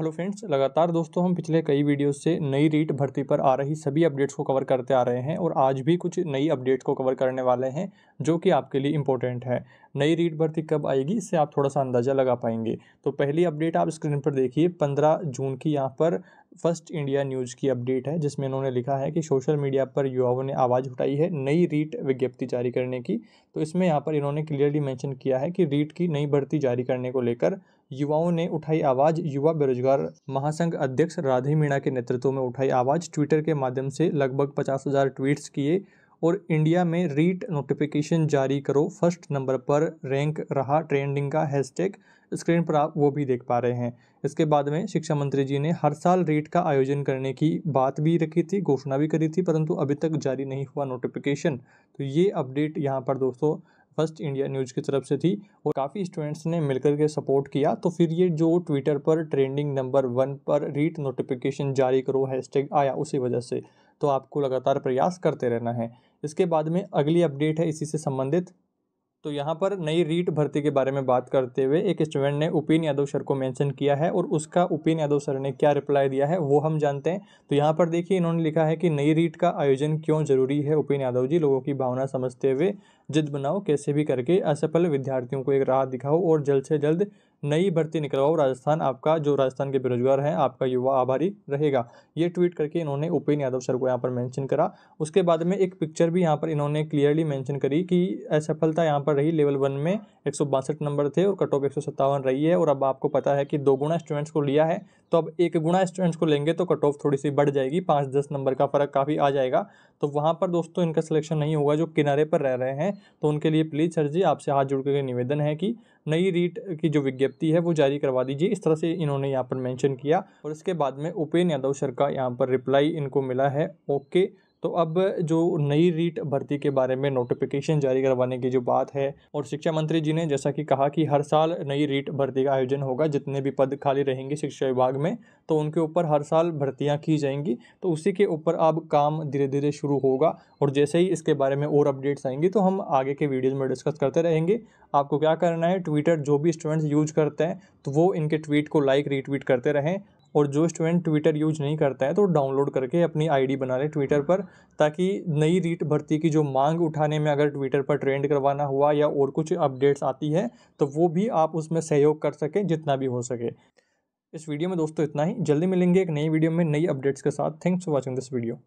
hello friends लगातार दोस्तों हम पिछले कई वीडियोस से नई रीट भर्ती पर आ रही सभी अपडेट्स को कवर करते आ रहे हैं और आज भी कुछ नई अपडेट्स को कवर करने वाले हैं जो कि आपके लिए इंपॉर्टेंट है नई रीट भर्ती कब आएगी इससे आप थोड़ा सा अंदाज़ा लगा पाएंगे तो पहली अपडेट आप स्क्रीन पर देखिए पंद्रह जून की यहाँ पर फर्स्ट इंडिया न्यूज़ की अपडेट है जिसमें इन्होंने लिखा है कि सोशल मीडिया पर युवाओं ने आवाज़ उठाई है नई रीट विज्ञप्ति जारी करने की तो इसमें यहाँ पर इन्होंने क्लियरली मेंशन किया है कि रीट की नई भर्ती जारी करने को लेकर युवाओं ने उठाई आवाज़ युवा बेरोजगार महासंघ अध्यक्ष राधे मीणा के नेतृत्व में उठाई आवाज़ ट्विटर के माध्यम से लगभग पचास हज़ार ट्वीट्स किए और इंडिया में रीट नोटिफिकेशन जारी करो फर्स्ट नंबर पर रैंक रहा ट्रेंडिंग का हैशटैग स्क्रीन पर आप वो भी देख पा रहे हैं इसके बाद में शिक्षा मंत्री जी ने हर साल रीट का आयोजन करने की बात भी रखी थी घोषणा भी करी थी परंतु अभी तक जारी नहीं हुआ नोटिफिकेशन तो ये अपडेट यहाँ पर दोस्तों फर्स्ट इंडिया न्यूज़ की तरफ से थी और काफ़ी स्टूडेंट्स ने मिलकर के सपोर्ट किया तो फिर ये जो ट्विटर पर ट्रेंडिंग नंबर वन पर रीट नोटिफिकेशन जारी करो हैशटैग आया उसी वजह से तो आपको लगातार प्रयास करते रहना है इसके बाद में अगली अपडेट है इसी से संबंधित तो यहाँ पर नई रीट भर्ती के बारे में बात करते हुए एक स्टूडेंट ने उपेन यादव सर को मेंशन किया है और उसका उपेन यादव सर ने क्या रिप्लाई दिया है वो हम जानते हैं तो यहाँ पर देखिए इन्होंने लिखा है कि नई रीट का आयोजन क्यों जरूरी है उपेन यादव जी लोगों की भावना समझते हुए जिद बनाओ कैसे भी करके असफल विद्यार्थियों को एक राह दिखाओ और जल्द से जल्द नई भर्ती निकलवाओ राजस्थान आपका जो राजस्थान के बेरोजगार हैं आपका युवा आभारी रहेगा ये ट्वीट करके इन्होंने उपेन यादव सर को यहाँ पर मेंशन करा उसके बाद में एक पिक्चर भी यहाँ पर इन्होंने क्लियरली मेंशन करी कि असफलता यहाँ पर रही लेवल वन में एक नंबर थे और कट ऑफ एक रही है और अब आपको पता है कि दो गुणा स्टूडेंट्स को लिया है तो अब एक गुणा स्टूडेंट्स को लेंगे तो कट ऑफ थोड़ी सी बढ़ जाएगी पाँच दस नंबर का फ़र्क काफ़ी आ जाएगा तो वहाँ पर दोस्तों इनका सिलेक्शन नहीं होगा जो किनारे पर रह रहे हैं तो उनके लिए प्लीज़ सर जी आपसे हाथ जुड़ के निवेदन है कि नई रीट की जो विज्ञप्ति है वो जारी करवा दीजिए इस तरह से इन्होंने यहाँ पर मैंशन किया और इसके बाद में उपेन यादव सर का यहाँ पर रिप्लाई इनको मिला है ओके तो अब जो नई रीट भर्ती के बारे में नोटिफिकेशन जारी करवाने की जो बात है और शिक्षा मंत्री जी ने जैसा कि कहा कि हर साल नई रीट भर्ती का आयोजन होगा जितने भी पद खाली रहेंगे शिक्षा विभाग में तो उनके ऊपर हर साल भर्तियाँ की जाएंगी तो उसी के ऊपर अब काम धीरे धीरे शुरू होगा और जैसे ही इसके बारे में और अपडेट्स आएंगी तो हम आगे के वीडियोज़ में डिस्कस करते रहेंगे आपको क्या करना है ट्विटर जो भी स्टूडेंट्स यूज करते हैं तो वो इनके ट्वीट को लाइक रीट्वीट करते रहें और जो स्टूडेंट ट्विटर यूज नहीं करता है तो डाउनलोड करके अपनी आईडी बना ले ट्विटर पर ताकि नई रीट भर्ती की जो मांग उठाने में अगर ट्विटर पर ट्रेंड करवाना हुआ या और कुछ अपडेट्स आती है तो वो भी आप उसमें सहयोग कर सकें जितना भी हो सके इस वीडियो में दोस्तों इतना ही जल्दी मिलेंगे एक नई वीडियो में नई अपडेट्स के साथ thanks for watching this video